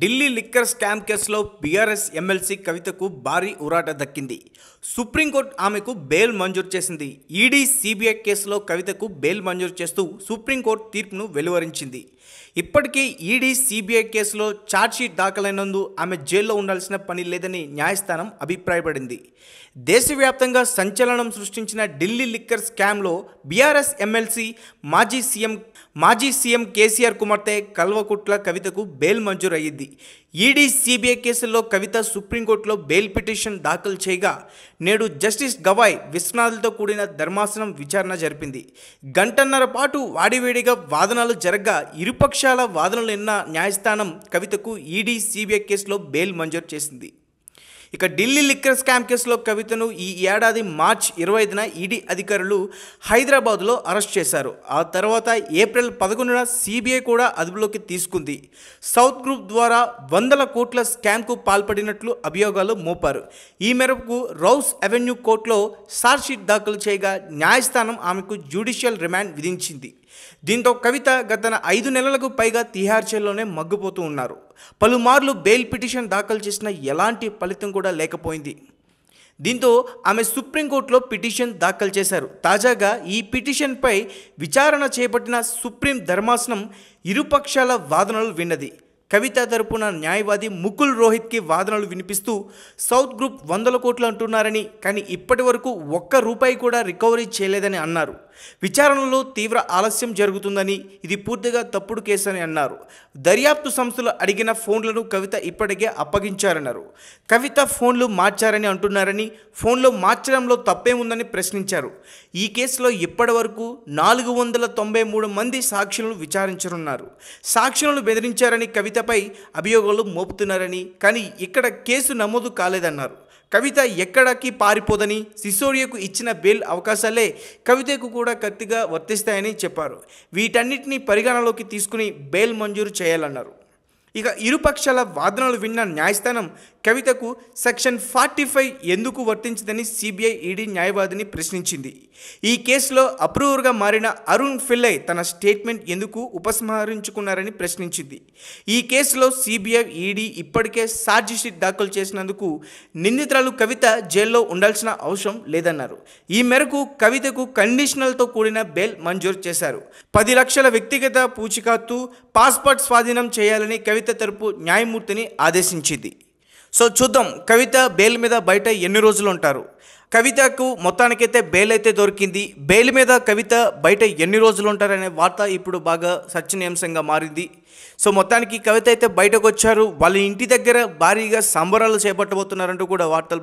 Delhi liquor scam కేసులో BRS MLC కవితకు భారీ ఉరాట దక్కింది సుప్రీంకోర్టు ఆమెకు బెయిల్ మంజూరు చేసింది ఈడీ సిబిఐ కేసులో కవితకు బెయిల్ మంజూరు చేస్తూ సుప్రీంకోర్టు తీర్పును వెలువరించింది ఇప్పటికీ ఈడీ సిబిఐ కేసులో ఛార్జ్షీట్ దాఖలైనందు ఆమె జైల్లో ఉండాల్సిన పని లేదని న్యాయస్థానం అభిప్రాయపడింది దేశవ్యాప్తంగా సంచలనం సృష్టించిన ఢిల్లీ లిక్కర్ స్కామ్లో బీఆర్ఎస్ ఎమ్మెల్సీ మాజీ సీఎం మాజీ సీఎం కేసీఆర్ కుమార్తె కల్వకుట్ల కవితకు బెయిల్ మంజూరు జరిగింది ఈడీ సిబిఐ కేసుల్లో కవిత సుప్రీంకోర్టులో బెయిల్ పిటిషన్ దాఖలు చేయగా నేడు జస్టిస్ గవాయ్ విశ్వనాథ్లతో కూడిన ధర్మాసనం విచారణ జరిపింది గంటన్నర పాటు వాడివేడిగా వాదనలు జరగగా ఇరుపక్షాల వాదనలు నిన్న న్యాయస్థానం కవితకు ఈడీ సిబిఐ కేసులో బెయిల్ మంజూరు చేసింది ఇక ఢిల్లీ లిక్కర్ స్కామ్ కేసులో కవితను ఈ ఏడాది మార్చ్ ఇరవై ఐదున ఈడీ అధికారులు హైదరాబాద్లో అరెస్ట్ చేశారు ఆ తర్వాత ఏప్రిల్ పదకొండున సిబిఐ కూడా అదుపులోకి తీసుకుంది సౌత్ గ్రూప్ ద్వారా వందల కోట్ల స్కామ్కు పాల్పడినట్లు అభియోగాలు మోపారు ఈ మేరకు రౌస్ అవెన్యూ కోర్టులో షీట్ దాఖలు చేయగా న్యాయస్థానం ఆమెకు జ్యుడిషియల్ రిమాండ్ విధించింది దీంతో కవిత గత ఐదు నెలలకు పైగా తిహార్ చేలోనే మగ్గుపోతూ ఉన్నారు పలుమార్లు బెయిల్ పిటిషన్ దాఖలు చేసిన ఎలాంటి ఫలితం కూడా కూడా లేకపోయింది దీంతో ఆమె సుప్రీంకోర్టులో పిటిషన్ దాఖలు చేశారు తాజాగా ఈ పిటిషన్పై విచారణ చేపట్టిన సుప్రీం ధర్మాసనం ఇరుపక్షాల వాదనలు విన్నది కవిత తరపున న్యాయవాది ముకుల్ రోహిత్కి వాదనలు వినిపిస్తూ సౌత్ గ్రూప్ వందల కోట్లు అంటున్నారని కానీ ఇప్పటి వరకు ఒక్క రూపాయి కూడా రికవరీ చేయలేదని అన్నారు విచారణలో తీవ్ర ఆలస్యం జరుగుతుందని ఇది పూర్తిగా తప్పుడు కేసు అని అన్నారు దర్యాప్తు సంస్థలు అడిగిన ఫోన్లను కవిత ఇప్పటికే అప్పగించారన్నారు కవిత ఫోన్లు మార్చారని అంటున్నారని ఫోన్లు మార్చడంలో తప్పేముందని ప్రశ్నించారు ఈ కేసులో ఇప్పటి వరకు నాలుగు వందల తొంభై మూడు మంది సాక్షులను విచారించనున్నారు సాక్షులను బెదిరించారని కవితపై అభియోగాలు మోపుతున్నారని కానీ ఇక్కడ కేసు నమోదు కాలేదన్నారు కవిత ఎక్కడకి పారిపోదని సిసోడియాకు ఇచ్చిన బెయిల్ అవకాశాలే కవితకు కూడా కత్తిగా వర్తిస్తాయని చెప్పారు వీటన్నిటిని పరిగణలోకి తీసుకుని బెయిల్ మంజూరు చేయాలన్నారు ఇక ఇరుపక్షాల వాదనలు విన్న న్యాయస్థానం కవితకు సెక్షన్ ఫార్టీ ఫైవ్ ఎందుకు వర్తించదని సిబిఐ ఈడీ న్యాయవాదిని ప్రశ్నించింది ఈ కేసులో అప్రూవర్గా మారిన అరుణ్ ఫిల్లై తన స్టేట్మెంట్ ఎందుకు ఉపసంహరించుకున్నారని ప్రశ్నించింది ఈ కేసులో సిబిఐ ఈడీ ఇప్పటికే షీట్ దాఖలు చేసినందుకు నిందితురాలు కవిత జైల్లో ఉండాల్సిన అవసరం లేదన్నారు ఈ మేరకు కవితకు కండిషనల్తో కూడిన బెయిల్ మంజూరు చేశారు పది లక్షల వ్యక్తిగత పూచికత్తు పాస్పోర్ట్ స్వాధీనం చేయాలని కవిత కవిత తరపు న్యాయమూర్తిని ఆదేశించింది సో చూద్దాం కవిత బెయిల్ మీద బయట ఎన్ని రోజులు ఉంటారు కవితకు మొత్తానికైతే బెయిల్ అయితే దొరికింది బెయిల్ మీద కవిత బయట ఎన్ని రోజులు ఉంటారనే వార్త ఇప్పుడు బాగా చర్చనీయాంశంగా మారింది సో మొత్తానికి కవిత అయితే బయటకు వచ్చారు వాళ్ళ ఇంటి దగ్గర భారీగా సంబరాలు చేపట్టబోతున్నారంటూ కూడా వార్తలు